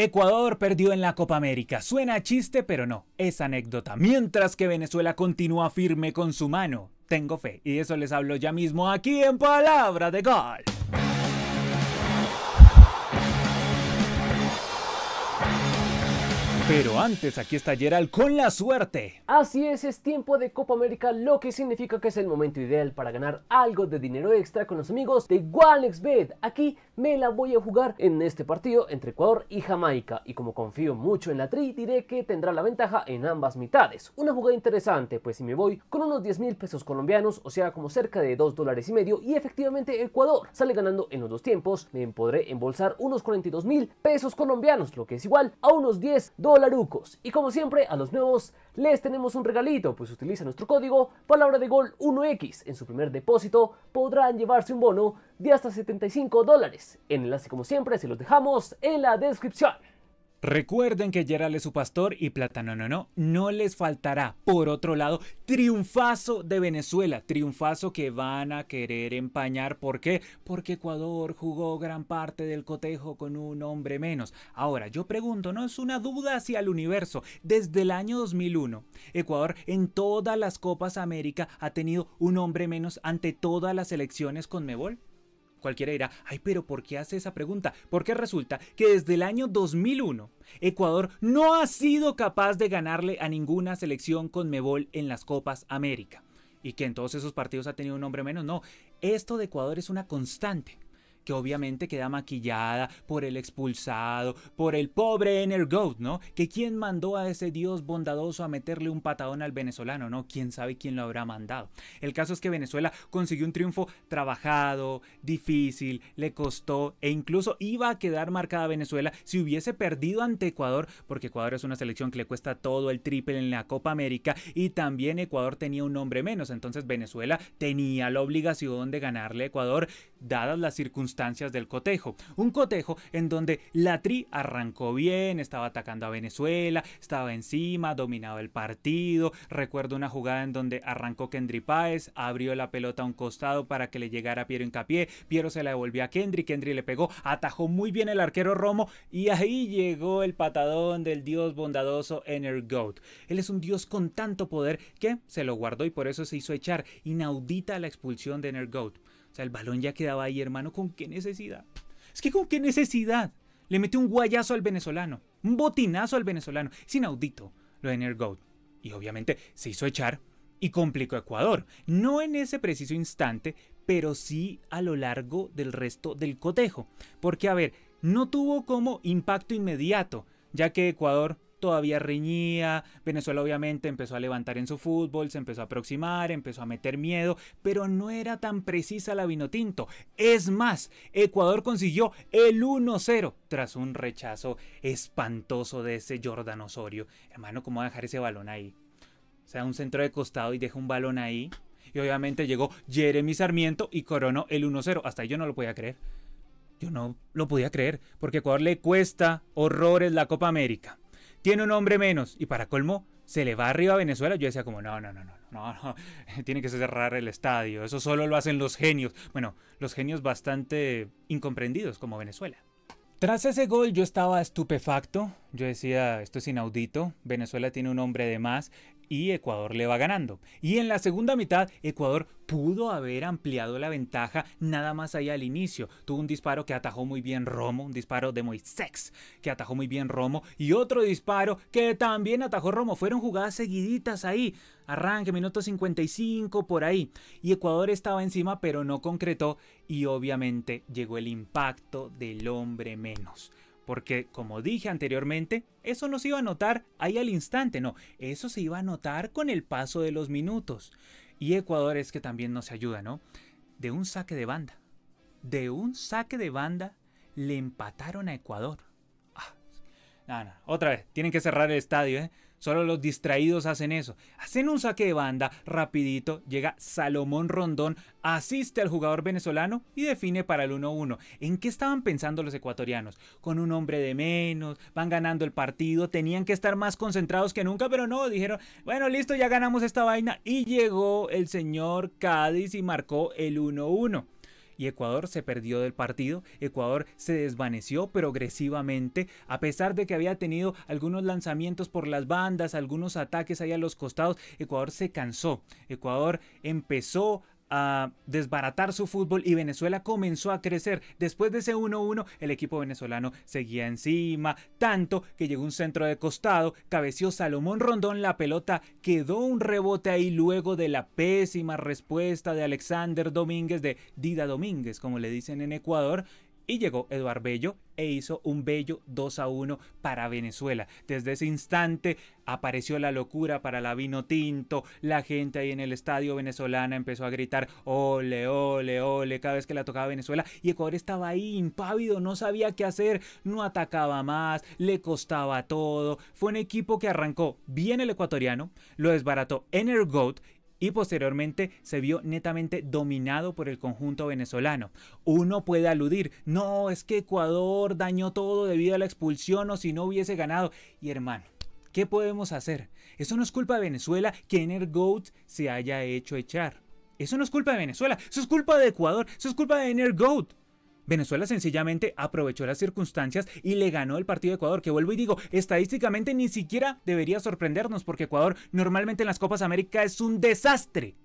Ecuador perdió en la Copa América. Suena chiste, pero no, es anécdota. Mientras que Venezuela continúa firme con su mano. Tengo fe, y eso les hablo ya mismo aquí en Palabra de Gol. Pero antes, aquí está Gerald con la suerte. Así es, es tiempo de Copa América, lo que significa que es el momento ideal para ganar algo de dinero extra con los amigos de WalexBet. Aquí me la voy a jugar en este partido entre Ecuador y Jamaica. Y como confío mucho en la tri, diré que tendrá la ventaja en ambas mitades. Una jugada interesante, pues si me voy con unos 10 mil pesos colombianos, o sea, como cerca de 2 dólares y medio, y efectivamente Ecuador sale ganando en los dos tiempos, me podré embolsar unos 42 mil pesos colombianos, lo que es igual a unos 10 dólares y como siempre, a los nuevos les tenemos un regalito, pues utiliza nuestro código Palabra de Gol 1X. En su primer depósito podrán llevarse un bono de hasta 75 dólares. El enlace, como siempre, se los dejamos en la descripción. Recuerden que Gerald es su pastor y Plátano no, no, no les faltará. Por otro lado, triunfazo de Venezuela, triunfazo que van a querer empañar. ¿Por qué? Porque Ecuador jugó gran parte del cotejo con un hombre menos. Ahora, yo pregunto, no es una duda hacia el universo. Desde el año 2001, Ecuador en todas las Copas América ha tenido un hombre menos ante todas las elecciones con Mebol. Cualquiera dirá, ay, pero ¿por qué hace esa pregunta? Porque resulta que desde el año 2001 Ecuador no ha sido capaz de ganarle a ninguna selección con Mebol en las Copas América. Y que en todos esos partidos ha tenido un nombre menos. No, esto de Ecuador es una constante que obviamente queda maquillada por el expulsado, por el pobre Energoat, ¿no? Que quién mandó a ese dios bondadoso a meterle un patadón al venezolano, ¿no? Quién sabe quién lo habrá mandado. El caso es que Venezuela consiguió un triunfo trabajado, difícil, le costó e incluso iba a quedar marcada Venezuela si hubiese perdido ante Ecuador, porque Ecuador es una selección que le cuesta todo el triple en la Copa América y también Ecuador tenía un hombre menos, entonces Venezuela tenía la obligación de ganarle a Ecuador dadas las circunstancias del cotejo. Un cotejo en donde la tri arrancó bien, estaba atacando a Venezuela, estaba encima, dominaba el partido. Recuerdo una jugada en donde arrancó Kendry Páez, abrió la pelota a un costado para que le llegara Piero Incapié, Piero se la devolvió a Kendry, Kendry le pegó, atajó muy bien el arquero Romo y ahí llegó el patadón del dios bondadoso Energoat. Él es un dios con tanto poder que se lo guardó y por eso se hizo echar inaudita la expulsión de Energoat sea, el balón ya quedaba ahí, hermano. ¿Con qué necesidad? Es que con qué necesidad. Le metió un guayazo al venezolano. Un botinazo al venezolano. sin inaudito lo de Nergoat. Y obviamente se hizo echar y complicó a Ecuador. No en ese preciso instante, pero sí a lo largo del resto del cotejo. Porque, a ver, no tuvo como impacto inmediato, ya que Ecuador todavía reñía. Venezuela obviamente empezó a levantar en su fútbol, se empezó a aproximar, empezó a meter miedo, pero no era tan precisa la Vinotinto. Es más, Ecuador consiguió el 1-0 tras un rechazo espantoso de ese Jordan Osorio. Hermano, ¿cómo va a dejar ese balón ahí? O sea, un centro de costado y deja un balón ahí. Y obviamente llegó Jeremy Sarmiento y coronó el 1-0. Hasta ahí yo no lo podía creer. Yo no lo podía creer, porque Ecuador le cuesta horrores la Copa América tiene un hombre menos. Y para colmo, se le va arriba a Venezuela. Yo decía como, no, no, no, no, no, no, tiene que cerrar el estadio. Eso solo lo hacen los genios. Bueno, los genios bastante incomprendidos como Venezuela. Tras ese gol yo estaba estupefacto. Yo decía, esto es inaudito, Venezuela tiene un hombre de más y Ecuador le va ganando. Y en la segunda mitad, Ecuador pudo haber ampliado la ventaja nada más allá al inicio. Tuvo un disparo que atajó muy bien Romo, un disparo de Moisex que atajó muy bien Romo y otro disparo que también atajó Romo. Fueron jugadas seguiditas ahí, arranque, minuto 55 por ahí. Y Ecuador estaba encima pero no concretó y obviamente llegó el impacto del hombre menos porque como dije anteriormente, eso no se iba a notar ahí al instante, no, eso se iba a notar con el paso de los minutos. Y Ecuador es que también nos ayuda, ¿no? De un saque de banda. De un saque de banda le empataron a Ecuador. Ah, no, no, otra vez, tienen que cerrar el estadio, ¿eh? Solo los distraídos hacen eso. Hacen un saque de banda rapidito, llega Salomón Rondón, asiste al jugador venezolano y define para el 1-1. ¿En qué estaban pensando los ecuatorianos? Con un hombre de menos, van ganando el partido, tenían que estar más concentrados que nunca, pero no, dijeron, bueno, listo, ya ganamos esta vaina. Y llegó el señor Cádiz y marcó el 1-1 y Ecuador se perdió del partido. Ecuador se desvaneció progresivamente, a pesar de que había tenido algunos lanzamientos por las bandas, algunos ataques ahí a los costados. Ecuador se cansó. Ecuador empezó a desbaratar su fútbol y Venezuela comenzó a crecer. Después de ese 1-1, el equipo venezolano seguía encima, tanto que llegó un centro de costado, cabeció Salomón Rondón, la pelota quedó un rebote ahí luego de la pésima respuesta de Alexander Domínguez, de Dida Domínguez, como le dicen en Ecuador, y llegó Eduard Bello e hizo un bello 2 a 1 para Venezuela. Desde ese instante apareció la locura para la vino tinto. La gente ahí en el estadio venezolana empezó a gritar ole, ole, ole cada vez que la tocaba Venezuela. Y Ecuador estaba ahí impávido, no sabía qué hacer, no atacaba más, le costaba todo. Fue un equipo que arrancó bien el ecuatoriano, lo desbarató Energoat y posteriormente se vio netamente dominado por el conjunto venezolano. Uno puede aludir, no, es que Ecuador dañó todo debido a la expulsión o si no hubiese ganado. Y hermano, ¿qué podemos hacer? Eso no es culpa de Venezuela que Energoat se haya hecho echar. Eso no es culpa de Venezuela, eso es culpa de Ecuador, eso es culpa de Energoat. Venezuela sencillamente aprovechó las circunstancias y le ganó el partido a Ecuador, que vuelvo y digo, estadísticamente ni siquiera debería sorprendernos porque Ecuador normalmente en las Copas América es un desastre.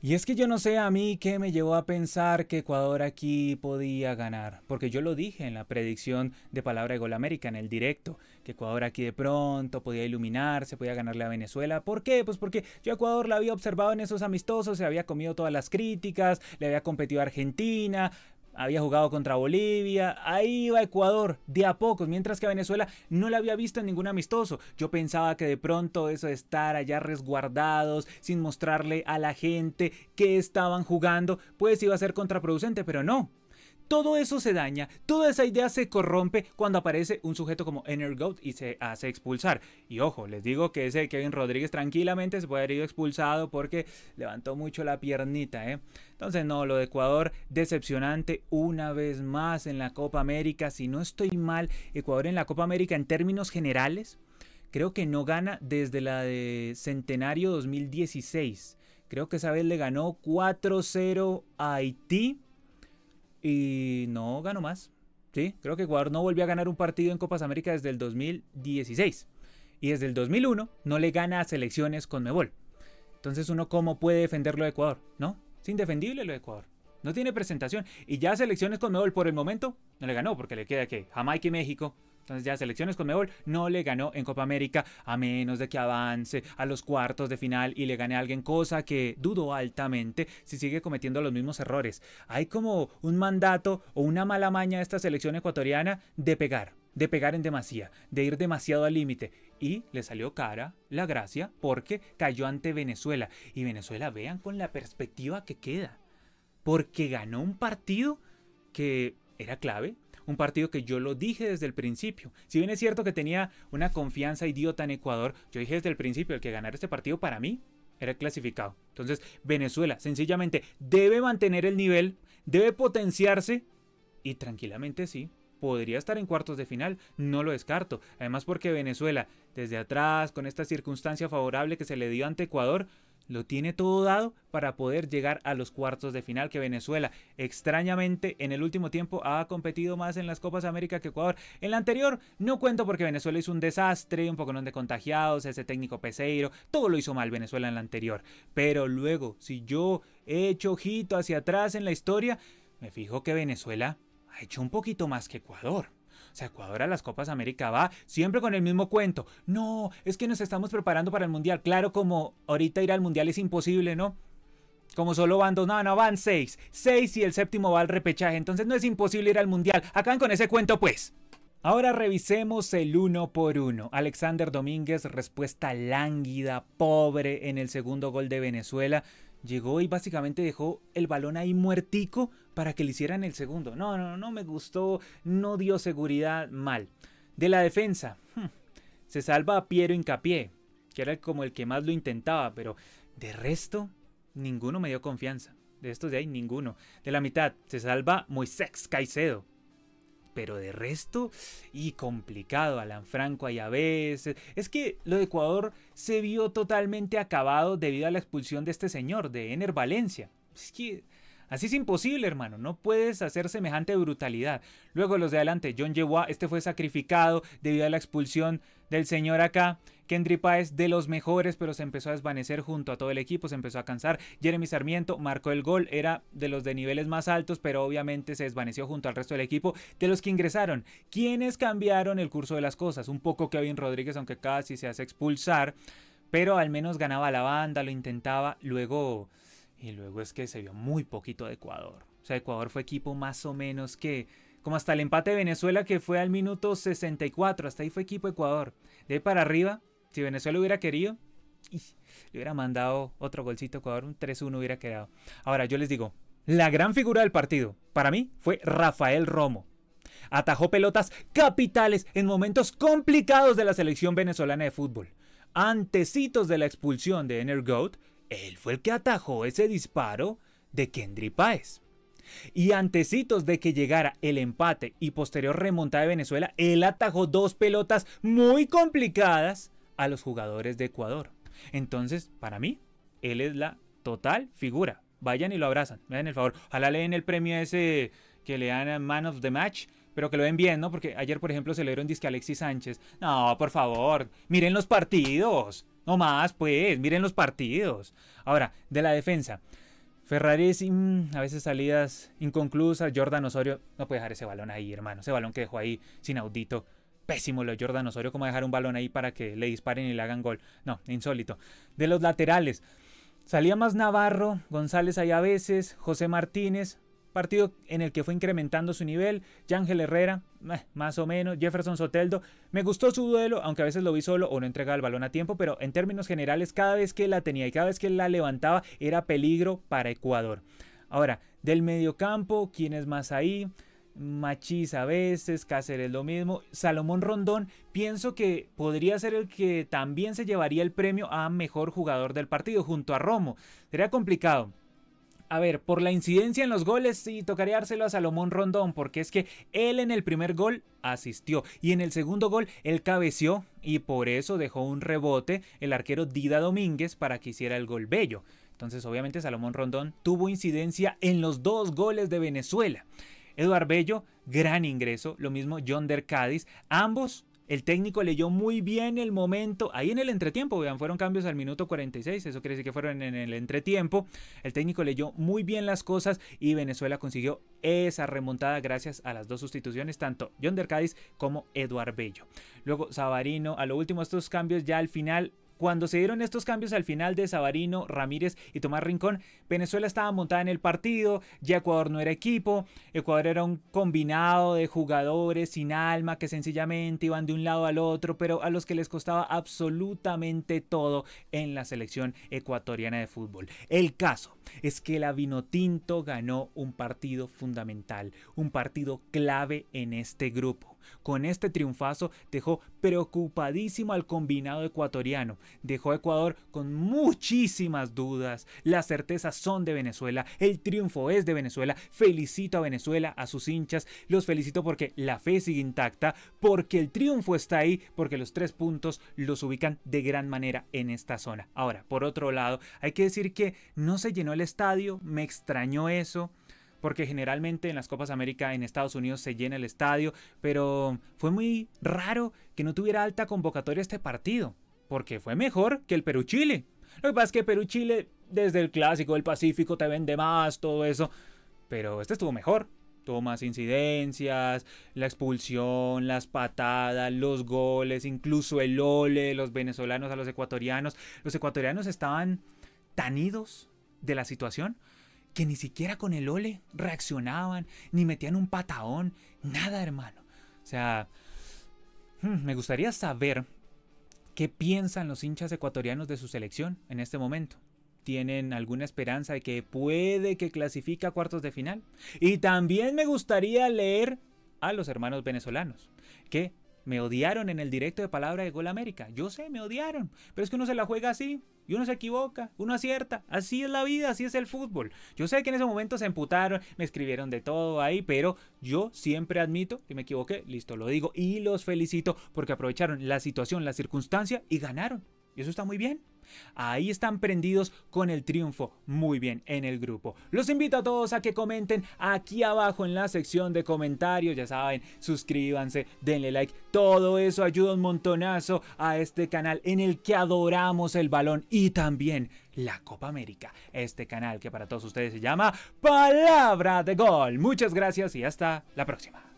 Y es que yo no sé a mí qué me llevó a pensar que Ecuador aquí podía ganar, porque yo lo dije en la predicción de Palabra de Gol América, en el directo, que Ecuador aquí de pronto podía iluminarse, podía ganarle a Venezuela. ¿Por qué? Pues porque yo a Ecuador la había observado en esos amistosos, se había comido todas las críticas, le había competido a Argentina, había jugado contra Bolivia, ahí iba Ecuador, de a pocos, mientras que a Venezuela no la había visto en ningún amistoso. Yo pensaba que de pronto eso de estar allá resguardados, sin mostrarle a la gente que estaban jugando, pues iba a ser contraproducente, pero no todo eso se daña, toda esa idea se corrompe cuando aparece un sujeto como Energoat y se hace expulsar. Y ojo, les digo que ese Kevin Rodríguez tranquilamente se puede haber ido expulsado porque levantó mucho la piernita, ¿eh? Entonces no, lo de Ecuador decepcionante una vez más en la Copa América. Si no estoy mal, Ecuador en la Copa América en términos generales, creo que no gana desde la de Centenario 2016. Creo que esa vez le ganó 4-0 a Haití y no ganó más. ¿sí? Creo que Ecuador no volvió a ganar un partido en Copas América desde el 2016. Y desde el 2001 no le gana a selecciones con Mebol. Entonces uno cómo puede defenderlo de Ecuador, ¿no? Es indefendible lo de Ecuador. No tiene presentación. Y ya selecciones con Mebol por el momento no le ganó porque le queda que Jamaica y México entonces ya selecciones con Mebol no le ganó en Copa América a menos de que avance a los cuartos de final y le gane a alguien, cosa que dudo altamente si sigue cometiendo los mismos errores. Hay como un mandato o una mala maña a esta selección ecuatoriana de pegar de pegar en demasía, de ir demasiado al límite. Y le salió cara la gracia porque cayó ante Venezuela. Y Venezuela, vean con la perspectiva que queda. Porque ganó un partido que era clave un partido que yo lo dije desde el principio. Si bien es cierto que tenía una confianza idiota en Ecuador, yo dije desde el principio, el que ganara este partido para mí era el clasificado. Entonces, Venezuela sencillamente debe mantener el nivel, debe potenciarse y tranquilamente sí, podría estar en cuartos de final, no lo descarto. Además porque Venezuela, desde atrás, con esta circunstancia favorable que se le dio ante Ecuador, lo tiene todo dado para poder llegar a los cuartos de final que Venezuela. Extrañamente, en el último tiempo ha competido más en las Copas América que Ecuador. En la anterior no cuento porque Venezuela hizo un desastre, un poco de contagiados, ese técnico peseiro, todo lo hizo mal Venezuela en la anterior. Pero luego, si yo he hecho ojito hacia atrás en la historia, me fijo que Venezuela ha hecho un poquito más que Ecuador. O sea, Ecuador a las Copas América va siempre con el mismo cuento. No, es que nos estamos preparando para el Mundial. Claro, como ahorita ir al Mundial es imposible, ¿no? Como solo van dos, no, no, van seis. Seis y el séptimo va al repechaje. Entonces no es imposible ir al Mundial. Acaban con ese cuento, pues. Ahora revisemos el uno por uno. Alexander Domínguez, respuesta lánguida, pobre en el segundo gol de Venezuela llegó y básicamente dejó el balón ahí muertico para que le hicieran el segundo. No, no, no me gustó, no dio seguridad mal. De la defensa, hmm, se salva Piero Incapié, que era como el que más lo intentaba, pero de resto, ninguno me dio confianza. De estos de ahí, ninguno. De la mitad, se salva Moisés Caicedo, pero de resto, y complicado, Alan Franco hay a veces. Es que lo de Ecuador se vio totalmente acabado debido a la expulsión de este señor, de Ener Valencia. Es que Así es imposible, hermano. No puedes hacer semejante brutalidad. Luego los de adelante, John Yewa, este fue sacrificado debido a la expulsión del señor acá. Kendrick Páez de los mejores, pero se empezó a desvanecer junto a todo el equipo, se empezó a cansar. Jeremy Sarmiento marcó el gol, era de los de niveles más altos, pero obviamente se desvaneció junto al resto del equipo. De los que ingresaron, ¿quiénes cambiaron el curso de las cosas? Un poco Kevin Rodríguez, aunque casi se hace expulsar, pero al menos ganaba la banda, lo intentaba, luego... Y luego es que se vio muy poquito de Ecuador. O sea, Ecuador fue equipo más o menos que... Como hasta el empate de Venezuela que fue al minuto 64. Hasta ahí fue equipo Ecuador. De ahí para arriba, si Venezuela hubiera querido, y le hubiera mandado otro golcito a Ecuador, un 3-1 hubiera quedado. Ahora, yo les digo, la gran figura del partido, para mí, fue Rafael Romo. Atajó pelotas capitales en momentos complicados de la selección venezolana de fútbol. Antecitos de la expulsión de Energoat, él fue el que atajó ese disparo de Kendry Páez. Y antecitos de que llegara el empate y posterior remonta de Venezuela, él atajó dos pelotas muy complicadas a los jugadores de Ecuador. Entonces, para mí, él es la total figura. Vayan y lo abrazan, me el favor. Ojalá le den el premio ese que le dan a Man of the Match, pero que lo den bien, ¿no? Porque ayer, por ejemplo, se le dieron disque a Alexis Sánchez. No, por favor, miren los partidos. No más, pues, miren los partidos. Ahora, de la defensa. Ferrari a veces salidas inconclusas. Jordan Osorio no puede dejar ese balón ahí, hermano. Ese balón que dejó ahí sin audito. Pésimo lo de Jordan Osorio, como dejar un balón ahí para que le disparen y le hagan gol. No, insólito. De los laterales. Salía más Navarro, González ahí a veces, José Martínez, partido en el que fue incrementando su nivel. Yángel Herrera, eh, más o menos. Jefferson Soteldo, me gustó su duelo, aunque a veces lo vi solo o no entregaba el balón a tiempo, pero en términos generales, cada vez que la tenía y cada vez que la levantaba, era peligro para Ecuador. Ahora, del mediocampo, ¿quién es más ahí? Machis a veces, Cáceres lo mismo, Salomón Rondón, pienso que podría ser el que también se llevaría el premio a mejor jugador del partido junto a Romo. Sería complicado, a ver, por la incidencia en los goles, sí, tocaría dárselo a Salomón Rondón, porque es que él en el primer gol asistió y en el segundo gol él cabeció y por eso dejó un rebote el arquero Dida Domínguez para que hiciera el gol bello. Entonces, obviamente, Salomón Rondón tuvo incidencia en los dos goles de Venezuela. Eduard Bello, gran ingreso, lo mismo John Der Cádiz, ambos el técnico leyó muy bien el momento. Ahí en el entretiempo, vean, fueron cambios al minuto 46. Eso quiere decir que fueron en el entretiempo. El técnico leyó muy bien las cosas y Venezuela consiguió esa remontada gracias a las dos sustituciones, tanto John Dercadis como Eduard Bello. Luego Savarino a lo último, estos cambios ya al final cuando se dieron estos cambios al final de Sabarino, Ramírez y Tomás Rincón, Venezuela estaba montada en el partido, ya Ecuador no era equipo, Ecuador era un combinado de jugadores sin alma que sencillamente iban de un lado al otro, pero a los que les costaba absolutamente todo en la selección ecuatoriana de fútbol. El caso es que la Vinotinto ganó un partido fundamental, un partido clave en este grupo. Con este triunfazo dejó preocupadísimo al combinado ecuatoriano, dejó a Ecuador con muchísimas dudas, las certezas son de Venezuela, el triunfo es de Venezuela, felicito a Venezuela, a sus hinchas, los felicito porque la fe sigue intacta, porque el triunfo está ahí, porque los tres puntos los ubican de gran manera en esta zona. Ahora, por otro lado, hay que decir que no se llenó el estadio, me extrañó eso, porque generalmente en las Copas América en Estados Unidos se llena el estadio, pero fue muy raro que no tuviera alta convocatoria este partido, porque fue mejor que el Perú-Chile. Lo que pasa es que Perú-Chile desde el clásico del Pacífico te vende más, todo eso, pero este estuvo mejor. Tuvo más incidencias, la expulsión, las patadas, los goles, incluso el ole los venezolanos a los ecuatorianos. Los ecuatorianos estaban tanidos de la situación que ni siquiera con el ole reaccionaban, ni metían un pataón, nada hermano. O sea, hmm, me gustaría saber qué piensan los hinchas ecuatorianos de su selección en este momento. ¿Tienen alguna esperanza de que puede que clasifique a cuartos de final? Y también me gustaría leer a los hermanos venezolanos, que me odiaron en el directo de palabra de Gol América. Yo sé, me odiaron. Pero es que uno se la juega así. Y uno se equivoca, uno acierta. Así es la vida, así es el fútbol. Yo sé que en ese momento se emputaron, me escribieron de todo ahí, pero yo siempre admito que me equivoqué. Listo, lo digo. Y los felicito porque aprovecharon la situación, la circunstancia y ganaron. Y eso está muy bien. Ahí están prendidos con el triunfo muy bien en el grupo. Los invito a todos a que comenten aquí abajo en la sección de comentarios. Ya saben, suscríbanse, denle like. Todo eso ayuda un montonazo a este canal en el que adoramos el balón y también la Copa América. Este canal que para todos ustedes se llama Palabra de Gol. Muchas gracias y hasta la próxima.